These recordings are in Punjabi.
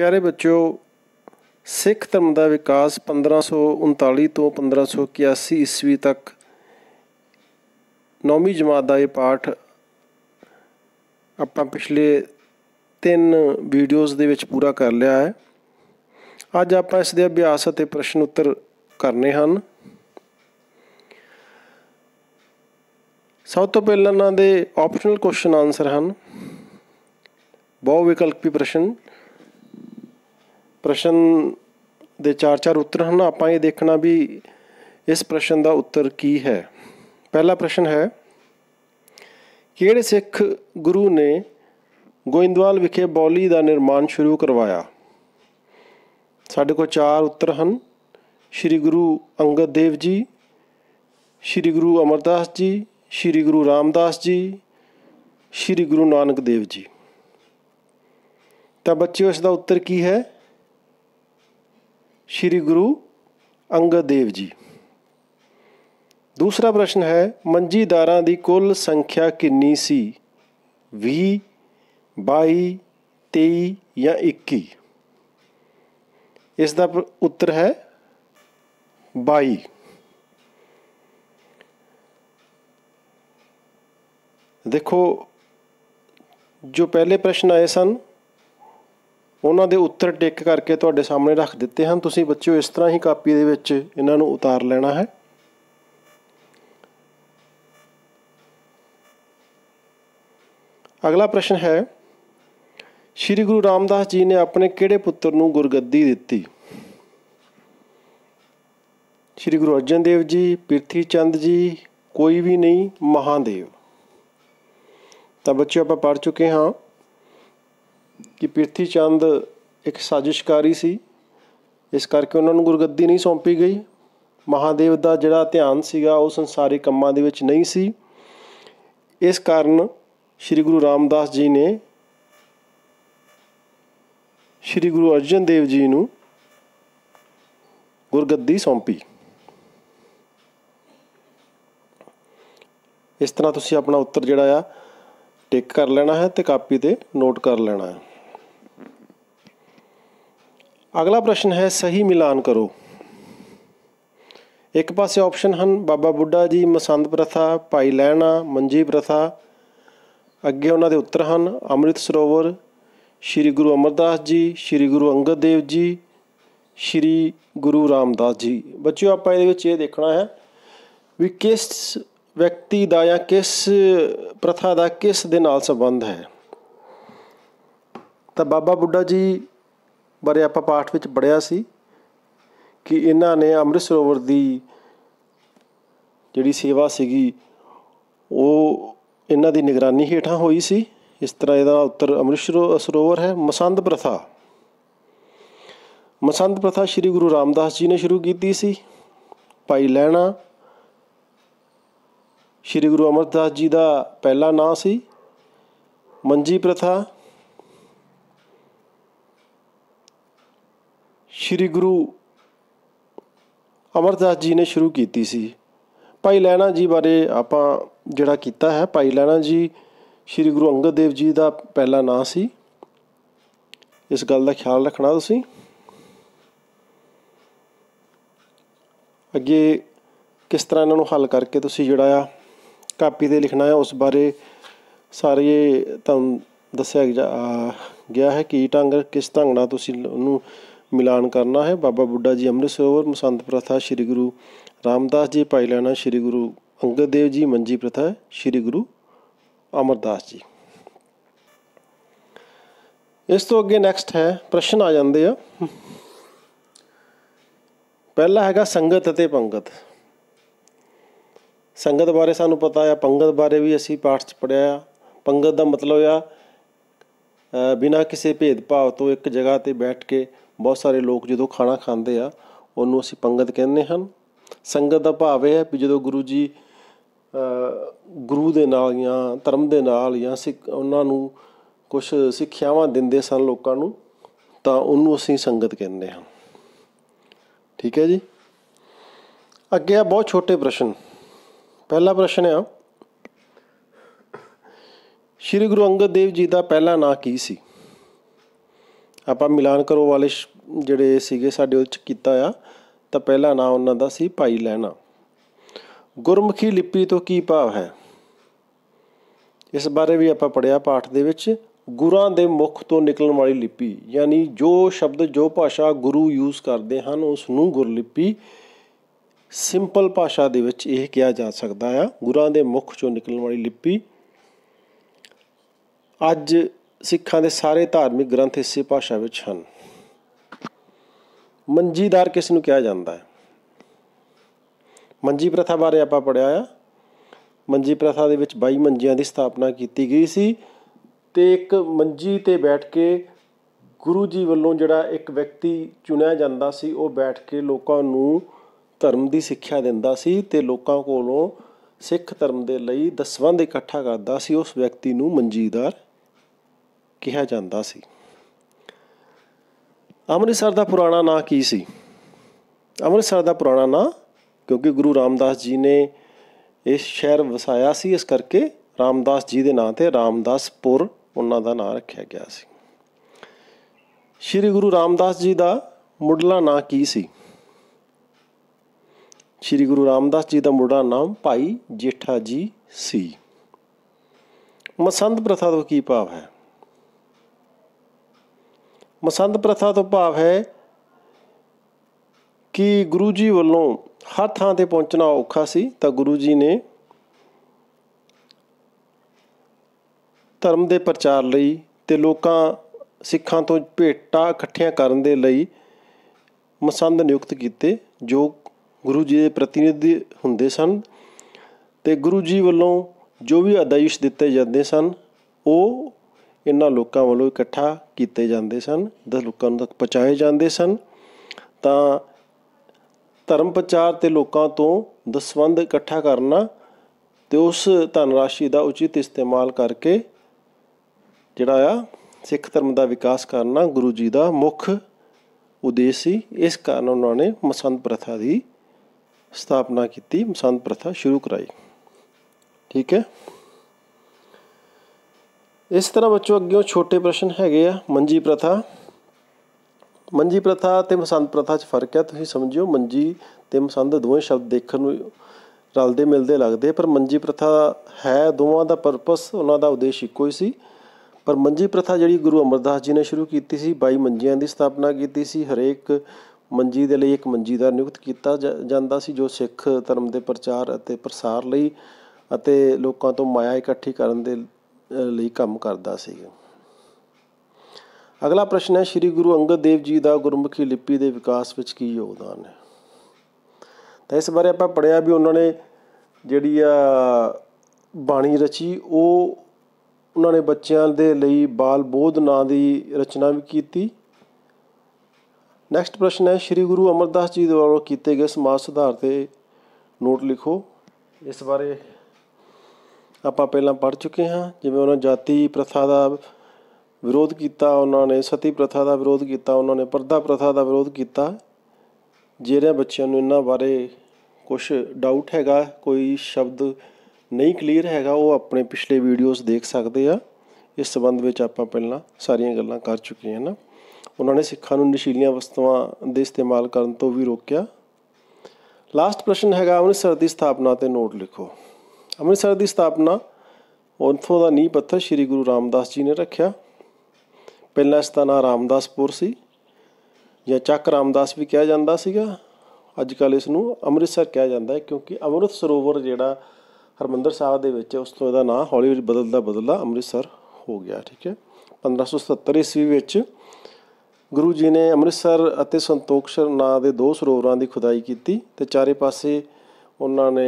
ਪਿਆਰੇ ਬੱਚਿਓ ਸਿੱਖ ਧਰਮ ਦਾ ਵਿਕਾਸ 1539 ਤੋਂ 1581 ਈਸਵੀ ਤੱਕ ਨੌਵੀਂ ਜਮਾਤ ਦਾ ਇਹ ਪਾਠ ਆਪਾਂ ਪਿਛਲੇ ਤਿੰਨ ਵੀਡੀਓਜ਼ ਦੇ ਵਿੱਚ ਪੂਰਾ ਕਰ ਲਿਆ ਹੈ ਅੱਜ ਆਪਾਂ ਇਸ ਦੇ ਅਭਿਆਸ ਅਤੇ ਪ੍ਰਸ਼ਨ ਉੱਤਰ ਕਰਨੇ ਹਨ ਸਭ ਤੋਂ ਪਹਿਲਾਂ ਦੇ ਆਪਸ਼ਨਲ ਕੁਐਸਚਨ ਆਨਸਰ ਹਨ ਬਹੁ ਵਿਕਲਪੀ ਪ੍ਰਸ਼ਨ ਪ੍ਰਸ਼ਨ ਦੇ ਚਾਰ ਚਾਰ ਉੱਤਰ ਹਨ ਆਪਾਂ ਇਹ ਦੇਖਣਾ ਵੀ ਇਸ ਪ੍ਰਸ਼ਨ ਦਾ ਉੱਤਰ ਕੀ ਹੈ ਪਹਿਲਾ ਪ੍ਰਸ਼ਨ ਹੈ ਕਿਹੜੇ ਸਿੱਖ ਗੁਰੂ ਨੇ ਗੋਇੰਦਵਾਲ ਵਿਖੇ ਬੌਲੀ ਦਾ ਨਿਰਮਾਣ ਸ਼ੁਰੂ ਕਰਵਾਇਆ ਸਾਡੇ ਕੋਲ ਚਾਰ ਉੱਤਰ ਹਨ ਸ੍ਰੀ ਗੁਰੂ ਅੰਗਦ ਦੇਵ ਜੀ ਸ੍ਰੀ ਗੁਰੂ ਅਮਰਦਾਸ ਜੀ ਸ੍ਰੀ ਗੁਰੂ ਰਾਮਦਾਸ ਜੀ ਸ੍ਰੀ ਗੁਰੂ ਨਾਨਕ ਦੇਵ ਜੀ ਤਾਂ ਬੱਚਿਓ ਇਸ ਦਾ ਉੱਤਰ ਕੀ ਹੈ ਸ੍ਰੀ ਗੁਰੂ ਅੰਗਦ ਦੇਵ ਜੀ ਦੂਸਰਾ ਪ੍ਰਸ਼ਨ ਹੈ ਮੰਜੀਦਾਰਾਂ ਦੀ ਕੁੱਲ ਸੰਖਿਆ ਕਿੰਨੀ ਸੀ 20 22 23 ਜਾਂ 21 ਇਸ ਦਾ ਉੱਤਰ ਹੈ 22 ਦੇਖੋ ਜੋ ਪਹਿਲੇ ਪ੍ਰਸ਼ਨ ਆਏ ਸਨ ਉਹਨਾਂ ਦੇ ਉੱਤਰ ਟਿਕ ਕਰਕੇ ਤੁਹਾਡੇ ਸਾਹਮਣੇ ਰੱਖ ਦਿੱਤੇ ਹਨ ਤੁਸੀਂ ਬੱਚਿਓ ਇਸ ਤਰ੍ਹਾਂ ਹੀ ਕਾਪੀ ਦੇ ਵਿੱਚ ਇਹਨਾਂ ਨੂੰ ਉਤਾਰ ਲੈਣਾ ਹੈ ਅਗਲਾ ਪ੍ਰਸ਼ਨ ਹੈ ਸ੍ਰੀ ਗੁਰੂ ਰਾਮਦਾਸ ਜੀ ਨੇ ਆਪਣੇ ਕਿਹੜੇ ਪੁੱਤਰ ਨੂੰ ਗੁਰਗੱਦੀ ਦਿੱਤੀ ਸ੍ਰੀ ਗੁਰੂ ਅਰਜਨ ਦੇਵ ਜੀ ਪਿਰਥੀ ਚੰਦ ਜੀ ਕੋਈ ਵੀ ਨਹੀਂ ਮਹਾਦੇਵ ਤਾਂ ਬੱਚਿਓ ਆਪਾਂ ਪੜ ਚੁੱਕੇ ਹਾਂ ਕਿ ਪਿਰਥੀ ਚੰਦ ਇੱਕ ਸਾਜ਼ਿਸ਼ਕਾਰੀ ਸੀ ਇਸ ਕਰਕੇ ਉਹਨਾਂ ਨੂੰ ਗੁਰਗੱਦੀ ਨਹੀਂ ਸੌਂਪੀ ਗਈ ਮਹਾਦੇਵ ਦਾ ਜਿਹੜਾ ਧਿਆਨ ਸੀਗਾ ਉਹ ਸੰਸਾਰੀ ਕੰਮਾਂ ਦੇ ਵਿੱਚ ਨਹੀਂ ਸੀ ਇਸ ਕਾਰਨ ਸ੍ਰੀ ਗੁਰੂ ਰਾਮਦਾਸ ਜੀ ਨੇ ਸ੍ਰੀ ਗੁਰੂ ਅਰਜਨ ਦੇਵ ਜੀ ਨੂੰ ਗੁਰਗੱਦੀ ਸੌਂਪੀ ਇਸ ਤਰ੍ਹਾਂ ਤੁਸੀਂ ਆਪਣਾ ਉੱਤਰ ਜਿਹੜਾ ਆ ਟਿਕ ਕਰ ਲੈਣਾ ਹੈ ਤੇ ਕਾਪੀ ਤੇ ਨੋਟ ਕਰ ਲੈਣਾ ਹੈ ਅਗਲਾ ਪ੍ਰਸ਼ਨ ਹੈ ਸਹੀ ਮਿਲਾਨ ਕਰੋ ਇੱਕ ਪਾਸੇ ਆਪਸ਼ਨ ਹਨ ਬਾਬਾ ਬੁੱਢਾ ਜੀ ਮਸੰਦ ਪ੍ਰਥਾ ਭਾਈ ਲੈਣਾ ਮੰਜੀ ਪ੍ਰਥਾ ਅੱਗੇ ਉਹਨਾਂ ਦੇ ਉੱਤਰ ਹਨ ਅੰਮ੍ਰਿਤ ਸਰੋਵਰ ਸ੍ਰੀ ਗੁਰੂ ਅਮਰਦਾਸ ਜੀ ਸ੍ਰੀ ਗੁਰੂ ਅੰਗਦ ਦੇਵ ਜੀ ਸ੍ਰੀ ਗੁਰੂ ਰਾਮਦਾਸ ਜੀ ਬੱਚਿਓ ਆਪਾਂ ਇਹਦੇ ਵਿੱਚ ਇਹ ਦੇਖਣਾ ਹੈ ਵੀ ਕਿਸ ਵਿਅਕਤੀ ਦਾ ਜਾਂ ਕਿਸ ਪ੍ਰਥਾ ਦਾ ਕਿਸ ਦੇ ਨਾਲ ਸੰਬੰਧ ਹੈ ਤਾਂ ਬਾਬਾ ਬੁੱਢਾ ਜੀ ਬਾਰੇ ਆਪਾਂ ਪਾਠ ਵਿੱਚ ਪੜਿਆ ਸੀ ਕਿ ਇਹਨਾਂ ਨੇ ਅੰਮ੍ਰਿਤ ਸਰੋਵਰ ਦੀ ਜਿਹੜੀ ਸੇਵਾ ਸੀਗੀ ਉਹ ਇਹਨਾਂ ਦੀ ਨਿਗਰਾਨੀ ਹੇਠਾਂ ਹੋਈ ਸੀ ਇਸ ਤਰ੍ਹਾਂ ਇਹਦਾ ਉੱਤਰ ਅੰਮ੍ਰਿਤ ਸਰੋਵਰ ਹੈ ਮਸੰਦ ਪ੍ਰਥਾ ਮਸੰਦ ਪ੍ਰਥਾ ਸ੍ਰੀ ਗੁਰੂ ਰਾਮਦਾਸ ਜੀ ਨੇ ਸ਼ੁਰੂ ਕੀਤੀ ਸੀ ਭਾਈ ਲੈਣਾ ਸ੍ਰੀ ਗੁਰੂ ਅਮਰਦਾਸ ਜੀ ਦਾ ਪਹਿਲਾ ਨਾਂ ਸੀ ਮੰਜੀ ਪ੍ਰਥਾ ਸ੍ਰੀ ਗੁਰੂ ਅਮਰਦਾਸ ਜੀ ਨੇ ਸ਼ੁਰੂ ਕੀਤੀ ਸੀ ਭਾਈ ਲੈਣਾ ਜੀ ਬਾਰੇ ਆਪਾਂ ਜਿਹੜਾ ਕੀਤਾ ਹੈ ਭਾਈ ਲੈਣਾ ਜੀ ਸ੍ਰੀ ਗੁਰੂ ਅੰਗਦ ਦੇਵ ਜੀ ਦਾ ਪਹਿਲਾ ਨਾਂ ਸੀ ਇਸ ਗੱਲ ਦਾ ਖਿਆਲ ਰੱਖਣਾ ਤੁਸੀਂ ਅੱਗੇ ਕਿਸ ਤਰ੍ਹਾਂ ਇਹਨਾਂ ਨੂੰ ਹੱਲ ਕਰਕੇ ਤੁਸੀਂ ਜਿਹੜਾ ਆ ਕਾਪੀ ਤੇ ਲਿਖਣਾ ਹੈ ਉਸ ਬਾਰੇ ਸਾਰੇ ਤੁਹਾਨੂੰ ਦੱਸਿਆ ਗਿਆ ਹੈ ਕਿ ਢੰਗ ਕਿਸ ਢੰਗ ਨਾਲ ਤੁਸੀਂ ਉਹਨੂੰ ਮਿਲਾਨ ਕਰਨਾ ਹੈ ਬਾਬਾ ਬੁੱਢਾ ਜੀ ਅੰਮ੍ਰਿਤ ਸਰੋਵਰ ਮਸੰਤ ਪ੍ਰਥਾ ਸ੍ਰੀ ਗੁਰੂ ਰਾਮਦਾਸ ਜੀ ਭਾਈ ਲੈਣਾ ਸ੍ਰੀ ਗੁਰੂ ਅੰਗਦ ਦੇਵ ਜੀ ਮੰਜੀ ਪ੍ਰਥਾ ਸ੍ਰੀ ਗੁਰੂ ਅਮਰਦਾਸ ਜੀ ਇਸ ਤੋਂ ਅੱਗੇ ਨੈਕਸਟ ਹੈ ਪ੍ਰਸ਼ਨ ਆ ਜਾਂਦੇ ਆ ਪਹਿਲਾ ਹੈਗਾ ਸੰਗਤ ਅਤੇ ਪੰਗਤ ਸੰਗਤ ਬਾਰੇ ਸਾਨੂੰ ਪਤਾ ਆ ਪੰਗਤ ਬਾਰੇ ਵੀ ਅਸੀਂ ਪਾਠ ਚ ਪੜਿਆ ਆ ਪੰਗਤ ਦਾ ਮਤਲਬ ਆ ਬਿਨਾ ਕਿਸੇ ਭੇਦਭਾਵ ਤੋਂ ਇੱਕ ਜਗ੍ਹਾ ਤੇ ਬੈਠ ਕੇ ਬਹੁਤ ਸਾਰੇ ਲੋਕ ਜਦੋਂ ਖਾਣਾ ਖਾਂਦੇ ਆ ਉਹਨੂੰ ਅਸੀਂ ਪੰਗਤ ਕਹਿੰਦੇ ਹਨ ਸੰਗਤ ਦਾ ਭਾਵ ਇਹ ਹੈ ਕਿ ਜਦੋਂ ਗੁਰੂ ਜੀ ਗੁਰੂ ਦੇ ਨਾਲ ਜਾਂ ਧਰਮ ਦੇ ਨਾਲ ਜਾਂ ਸਿੱਖ ਉਹਨਾਂ ਨੂੰ ਕੁਝ ਸਿੱਖਿਆਵਾਂ ਦਿੰਦੇ ਸਨ ਲੋਕਾਂ ਨੂੰ ਤਾਂ ਉਹਨੂੰ ਅਸੀਂ ਸੰਗਤ ਕਹਿੰਦੇ ਹਾਂ ਠੀਕ ਹੈ ਜੀ ਅੱਗੇ ਆ ਬਹੁਤ ਛੋਟੇ ਪ੍ਰਸ਼ਨ ਪਹਿਲਾ ਪ੍ਰਸ਼ਨ ਹੈ ਸ਼੍ਰੀ ਗੁਰੂ ਅੰਗਦ ਦੇਵ ਜੀ ਦਾ ਪਹਿਲਾ ਨਾਂ ਕੀ ਸੀ ਆਪਾਂ ਮਿਲਾਨ ਕਰੋ ਵਾਲੇ ਜਿਹੜੇ ਸੀਗੇ ਸਾਡੇ ਉੱਚ ਕੀਤਾ ਆ ਤਾਂ ਪਹਿਲਾ ਨਾਮ ਉਹਨਾਂ ਦਾ ਸੀ ਭਾਈ ਲੈਣਾ ਗੁਰਮੁਖੀ ਲਿਪੀ ਤੋਂ ਕੀ ਭਾਵ ਹੈ ਇਸ ਬਾਰੇ ਵੀ ਆਪਾਂ ਪੜਿਆ ਪਾਠ ਦੇ ਵਿੱਚ ਗੁਰਾਂ ਦੇ ਮੁਖ ਤੋਂ ਨਿਕਲਣ ਵਾਲੀ ਲਿਪੀ ਯਾਨੀ ਜੋ ਸ਼ਬਦ ਜੋ ਭਾਸ਼ਾ ਗੁਰੂ ਯੂਜ਼ ਕਰਦੇ ਹਨ ਉਸ ਨੂੰ ਗੁਰਲਿਪੀ ਸਿੰਪਲ ਭਾਸ਼ਾ ਦੇ ਵਿੱਚ ਇਹ ਕਿਹਾ ਜਾ ਸਕਦਾ ਆ ਗੁਰਾਂ ਦੇ ਮੁਖ ਚੋਂ ਨਿਕਲਣ ਵਾਲੀ ਲਿਪੀ ਅੱਜ ਸਿੱਖਾਂ ਦੇ ਸਾਰੇ ਧਾਰਮਿਕ ਗ੍ਰੰਥ ਇਸੇ ਭਾਸ਼ਾ ਵਿੱਚ ਹਨ ਮੰਜੀਦਾਰ ਕਿਸ ਨੂੰ ਕਿਹਾ ਜਾਂਦਾ ਹੈ ਮੰਜੀ ਪ੍ਰਥਾ ਬਾਰੇ ਆਪਾਂ ਪੜਿਆ ਆ ਮੰਜੀ ਪ੍ਰਥਾ ਦੇ ਵਿੱਚ 22 ਮੰਜੀਆਂ ਦੀ ਸਥਾਪਨਾ ਕੀਤੀ ਗਈ ਸੀ ਤੇ ਇੱਕ ਮੰਜੀ ਤੇ ਬੈਠ ਕੇ ਗੁਰੂ ਜੀ ਵੱਲੋਂ ਜਿਹੜਾ ਇੱਕ ਵਿਅਕਤੀ ਚੁਣਿਆ ਜਾਂਦਾ ਸੀ ਉਹ ਬੈਠ ਕੇ ਲੋਕਾਂ ਨੂੰ ਧਰਮ ਦੀ ਸਿੱਖਿਆ ਦਿੰਦਾ ਸੀ ਤੇ ਲੋਕਾਂ ਕੋਲੋਂ ਸਿੱਖ ਧਰਮ ਦੇ ਲਈ ਦਸਵੰਦ ਇਕੱਠਾ ਕਰਦਾ ਸੀ ਉਸ ਵਿਅਕਤੀ ਨੂੰ ਮੰਜੀਦਾਰ ਕਿਹਾ ਜਾਂਦਾ ਸੀ ਅੰਮ੍ਰਿਤਸਰ ਦਾ ਪੁਰਾਣਾ ਨਾਂ ਕੀ ਸੀ ਅੰਮ੍ਰਿਤਸਰ ਦਾ ਪੁਰਾਣਾ ਨਾਂ ਕਿਉਂਕਿ ਗੁਰੂ ਰਾਮਦਾਸ ਜੀ ਨੇ ਇਸ ਸ਼ਹਿਰ ਵਸਾਇਆ ਸੀ ਇਸ ਕਰਕੇ ਰਾਮਦਾਸ ਜੀ ਦੇ ਨਾਂ ਤੇ ਰਾਮਦਾਸਪੁਰ ਉਹਨਾਂ ਦਾ ਨਾਂ ਰੱਖਿਆ ਗਿਆ ਸੀ ਸ੍ਰੀ ਗੁਰੂ ਰਾਮਦਾਸ ਜੀ ਦਾ ਮੁੱਢਲਾ ਨਾਂ ਕੀ ਸੀ ਸ੍ਰੀ ਗੁਰੂ ਰਾਮਦਾਸ ਜੀ ਦਾ ਮੁੱਢਲਾ ਨਾਮ ਭਾਈ ਜੇਠਾ ਜੀ ਸੀ ਮਸੰਦ ਪ੍ਰਥਾ ਤੋਂ ਕੀ ਭਾਵ ਹੈ ਮਸੰਦ ਪ੍ਰਥਾ ਤੋਂ ਭਾਵ ਹੈ ਕਿ ਗੁਰੂ ਜੀ ਵੱਲੋਂ ਹਰ ਥਾਂ ਤੇ ਪਹੁੰਚਣਾ ਔਖਾ ਸੀ ਤਾਂ ਗੁਰੂ ਜੀ ਨੇ ਧਰਮ ਦੇ ਪ੍ਰਚਾਰ ਲਈ ਤੇ ਲੋਕਾਂ ਸਿੱਖਾਂ ਤੋਂ ਭੇਟਾ ਇਕੱਠੀਆਂ ਕਰਨ ਦੇ ਲਈ ਮਸੰਦ ਨਿਯੁਕਤ ਕੀਤੇ ਜੋ ਗੁਰੂ ਜੀ ਦੇ ਪ੍ਰਤੀਨਿਧੀ ਹੁੰਦੇ ਸਨ ਤੇ ਗੁਰੂ ਜੀ ਵੱਲੋਂ ਜੋ ਵੀ ਆਦੇਸ਼ ਦਿੱਤੇ ਜਾਂਦੇ ਸਨ ਉਹ ਇਹਨਾਂ ਲੋਕਾਂ ਵੱਲੋਂ ਇਕੱਠਾ ਕੀਤੇ ਜਾਂਦੇ ਸਨ ਦਸ ਲੋਕਾਂ ਨੂੰ ਤੱਕ ਪਹੁੰਚਾਏ ਜਾਂਦੇ ਸਨ ਤਾਂ ਧਰਮ ਪ੍ਰਚਾਰ ਤੇ ਲੋਕਾਂ ਤੋਂ ਦਸਵੰਦ ਇਕੱਠਾ ਕਰਨਾ ਤੇ ਉਸ ਰਾਸ਼ੀ ਦਾ ਉਚਿਤ ਇਸਤੇਮਾਲ ਕਰਕੇ ਜਿਹੜਾ ਆ ਸਿੱਖ ਧਰਮ ਦਾ ਵਿਕਾਸ ਕਰਨਾ ਗੁਰੂ ਜੀ ਦਾ ਮੁੱਖ ਉਦੇਸ਼ ਸੀ ਇਸ ਕਾਰਨ ਉਹਨਾਂ ਨੇ ਮਸੰਦ ਪ੍ਰਥਾ ਦੀ ਸਥਾਪਨਾ ਕੀਤੀ ਮਸੰਦ ਪ੍ਰਥਾ ਸ਼ੁਰੂ ਕਰਾਈ ਠੀਕ ਹੈ ਇਸ ਤਰ੍ਹਾਂ ਬੱਚੋ ਅੱਗੇ ਛੋਟੇ ਪ੍ਰਸ਼ਨ ਹੈਗੇ ਆ ਮੰਜੀ ਪ੍ਰਥਾ ਮੰਜੀ ਪ੍ਰਥਾ ਤੇ ਮਸੰਦ ਪ੍ਰਥਾ 'ਚ ਫਰਕ ਹੈ ਤੁਸੀਂ ਸਮਝਿਓ ਮੰਜੀ ਤੇ ਮਸੰਦ ਦੋਵੇਂ ਸ਼ਬਦ ਦੇਖਣ ਨੂੰ ਰਲਦੇ ਮਿਲਦੇ ਲੱਗਦੇ ਪਰ ਮੰਜੀ ਪ੍ਰਥਾ ਹੈ ਦੋਵਾਂ ਦਾ ਪਰਪਸ ਉਹਨਾਂ ਦਾ ਉਦੇਸ਼ ਇੱਕੋ ਹੀ ਸੀ ਪਰ ਮੰਜੀ ਪ੍ਰਥਾ ਜਿਹੜੀ ਗੁਰੂ ਅਮਰਦਾਸ ਜੀ ਨੇ ਸ਼ੁਰੂ ਕੀਤੀ ਸੀ 22 ਮੰਜੀਆਂ ਦੀ ਸਥਾਪਨਾ ਕੀਤੀ ਸੀ ਹਰੇਕ ਮੰਜੀ ਦੇ ਲਈ ਇੱਕ ਮੰਜੀਦਾਰ ਨਿਯੁਕਤ ਕੀਤਾ ਜਾਂਦਾ ਸੀ ਜੋ ਸਿੱਖ ਧਰਮ ਦੇ ਪ੍ਰਚਾਰ ਅਤੇ ਪ੍ਰਸਾਰ ਲਈ ਅਤੇ ਲੋਕਾਂ ਤੋਂ ਮਾਇਆ ਇਕੱਠੀ ਕਰਨ ਦੇ ਲਈ ਕੰਮ ਕਰਦਾ ਸੀ ਅਗਲਾ ਪ੍ਰਸ਼ਨ ਹੈ ਸ੍ਰੀ ਗੁਰੂ ਅੰਗਦ ਦੇਵ ਜੀ ਦਾ ਗੁਰਮੁਖੀ ਲਿਪੀ ਦੇ ਵਿਕਾਸ ਵਿੱਚ ਕੀ ਯੋਗਦਾਨ ਹੈ ਤਾਂ ਇਸ ਬਾਰੇ ਆਪਾਂ ਪੜਿਆ ਵੀ ਉਹਨਾਂ ਨੇ ਜਿਹੜੀ ਆ ਬਾਣੀ ਰਚੀ ਉਹ ਉਹਨਾਂ ਨੇ ਬੱਚਿਆਂ ਦੇ ਲਈ ਬਾਲ ਬੋਧ ਨਾਂ ਦੀ ਰਚਨਾ ਵੀ ਕੀਤੀ ਨੈਕਸਟ ਪ੍ਰਸ਼ਨ ਹੈ ਸ੍ਰੀ ਗੁਰੂ ਅਮਰਦਾਸ ਜੀ ਦੁਆਰਾ ਕੀਤੇ ਗਏ ਸਮਾਜ ਸੁਧਾਰ ਤੇ ਨੋਟ ਲਿਖੋ ਇਸ ਬਾਰੇ ਆਪਾਂ ਪਹਿਲਾਂ ਪੜ ਚੁੱਕੇ ਹਾਂ ਜਿਵੇਂ ਉਹਨਾਂ ਜਾਤੀ ਪ੍ਰਥਾ ਦਾ ਵਿਰੋਧ ਕੀਤਾ ਉਹਨਾਂ ਨੇ ਸਤੀ ਪ੍ਰਥਾ ਦਾ ਵਿਰੋਧ ਕੀਤਾ ਉਹਨਾਂ ਨੇ ਪਰਦਾ ਪ੍ਰਥਾ ਦਾ ਵਿਰੋਧ ਕੀਤਾ ਜਿਹੜੇ ਬੱਚਿਆਂ ਨੂੰ ਇਹਨਾਂ ਬਾਰੇ ਕੁਝ ਡਾਊਟ ਹੈਗਾ ਕੋਈ ਸ਼ਬਦ ਨਹੀਂ ਕਲੀਅਰ ਹੈਗਾ ਉਹ ਆਪਣੇ ਪਿਛਲੇ ਵੀਡੀਓਜ਼ ਦੇਖ ਸਕਦੇ ਆ ਇਸ ਸਬੰਧ ਵਿੱਚ ਆਪਾਂ ਪਹਿਲਾਂ ਸਾਰੀਆਂ ਗੱਲਾਂ ਕਰ ਚੁੱਕੇ ਹਾਂ ਨਾ ਉਹਨਾਂ ਨੇ ਸਿੱਖਾਂ ਨੂੰ ਨਸ਼ੀਲੀਆਂ ਵਸਤੂਆਂ ਦੇ ਇਸਤੇਮਾਲ ਕਰਨ ਤੋਂ ਵੀ ਰੋਕਿਆ ਲਾਸਟ ਪ੍ਰਸ਼ਨ ਹੈਗਾ ਅੰਮ੍ਰਿਤਸਰ ਦੀ ਸਥਾਪਨਾ ਤੇ ਨੋਟ ਲਿਖੋ ਅੰਮ੍ਰਿਤਸਰ ਦੀ ਸਥਾਪਨਾ ਉਥੋਂ ਦਾ ਨੀਂਹ ਪੱਥਰ ਸ੍ਰੀ ਗੁਰੂ ਰਾਮਦਾਸ ਜੀ ਨੇ ਰੱਖਿਆ ਪਹਿਲਾਂ ਇਸ ਦਾ ਨਾਮ ਰਾਮਦਾਸਪੁਰ ਸੀ ਜਾਂ ਚੱਕ ਰਾਮਦਾਸ ਵੀ ਕਿਹਾ ਜਾਂਦਾ ਸੀਗਾ ਅੱਜ ਕੱਲ ਇਸ ਨੂੰ ਅੰਮ੍ਰਿਤਸਰ ਕਿਹਾ ਜਾਂਦਾ ਹੈ ਕਿਉਂਕਿ ਅੰਮ੍ਰਿਤ ਸਰੋਵਰ ਜਿਹੜਾ ਹਰਮੰਦਰ ਸਾਹਿਬ ਦੇ ਵਿੱਚ ਉਸ ਤੋਂ ਇਹਦਾ ਨਾਮ ਹੌਲੀ ਹੌਲੀ ਬਦਲਦਾ ਬਦਲਦਾ ਅੰਮ੍ਰਿਤਸਰ ਹੋ ਗਿਆ ਠੀਕ ਹੈ 1570 ਈਸਵੀ ਵਿੱਚ ਗੁਰੂ ਜੀ ਨੇ ਅੰਮ੍ਰਿਤਸਰ ਅਤੇ ਸੰਤੋਖਸ਼ਰ ਨਾਂ ਦੇ ਦੋ ਸਰੋਵਰਾਂ ਦੀ ਖੁਦਾਈ ਕੀਤੀ ਤੇ ਚਾਰੇ ਪਾਸੇ ਉਹਨਾਂ ਨੇ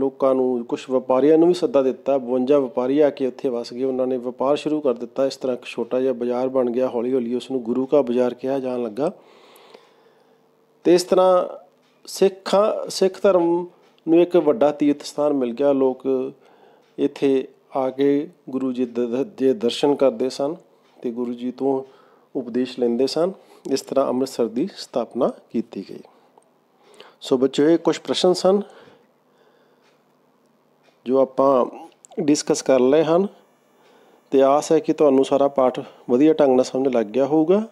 ਲੋਕਾਂ ਨੂੰ ਕੁਝ ਵਪਾਰੀਆਂ ਨੂੰ ਵੀ ਸੱਦਾ ਦਿੱਤਾ 52 ਵਪਾਰੀ ਆ ਕੇ ਉੱਥੇ ਵਸ ਗਏ ਉਹਨਾਂ ਨੇ ਵਪਾਰ ਸ਼ੁਰੂ ਕਰ ਦਿੱਤਾ ਇਸ ਤਰ੍ਹਾਂ ਇੱਕ ਛੋਟਾ ਜਿਹਾ ਬਾਜ਼ਾਰ ਬਣ ਗਿਆ ਹੌਲੀ ਹੌਲੀ ਉਸ ਨੂੰ ਗੁਰੂ ਕਾ ਬਾਜ਼ਾਰ ਕਿਹਾ ਜਾਣ ਲੱਗਾ ਤੇ ਇਸ ਤਰ੍ਹਾਂ ਸਿੱਖਾਂ ਸਿੱਖ ਧਰਮ ਨੂੰ ਇੱਕ ਵੱਡਾ ਤੀਰਥ ਸਥਾਨ ਮਿਲ ਗਿਆ ਲੋਕ ਇੱਥੇ ਆ ਕੇ ਗੁਰੂ ਜੀ ਦੇ ਦਰਸ਼ਨ ਕਰਦੇ ਸਨ ਤੇ ਗੁਰੂ ਜੀ ਤੋਂ ਉਪਦੇਸ਼ ਲੈਂਦੇ ਸਨ ਇਸ ਤਰ੍ਹਾਂ ਅੰਮ੍ਰਿਤਸਰ ਦੀ ਸਥਾਪਨਾ ਕੀਤੀ ਗਈ ਸੋ ਬੱਚਿਓ ਇਹ ਕੁਝ ਪ੍ਰਸ਼ਨ ਸਨ ਜੋ ਆਪਾਂ ਡਿਸਕਸ ਕਰ ਲਏ ਹਨ ਤੇ ਆਸ ਹੈ ਕਿ ਤੁਹਾਨੂੰ ਸਾਰਾ ਪਾਠ ਵਧੀਆ ਢੰਗ ਨਾਲ ਸਮਝ ਲੱਗ ਗਿਆ ਹੋਊਗਾ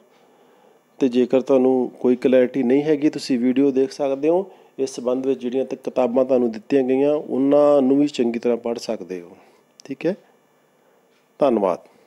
ਤੇ ਜੇਕਰ ਤੁਹਾਨੂੰ ਕੋਈ ਕਲੈਰਿਟੀ ਨਹੀਂ ਹੈਗੀ ਤੁਸੀਂ ਵੀਡੀਓ ਦੇਖ ਸਕਦੇ ਹੋ ਇਸ ਸੰਬੰਧ ਵਿੱਚ ਜਿਹੜੀਆਂ ਤੇ ਕਿਤਾਬਾਂ ਤੁਹਾਨੂੰ ਦਿੱਤੀਆਂ ਗਈਆਂ ਉਹਨਾਂ ਨੂੰ ਵੀ ਚੰਗੀ ਤਰ੍ਹਾਂ ਪੜ੍ਹ ਸਕਦੇ ਹੋ ਠੀਕ ਹੈ ਧੰਨਵਾਦ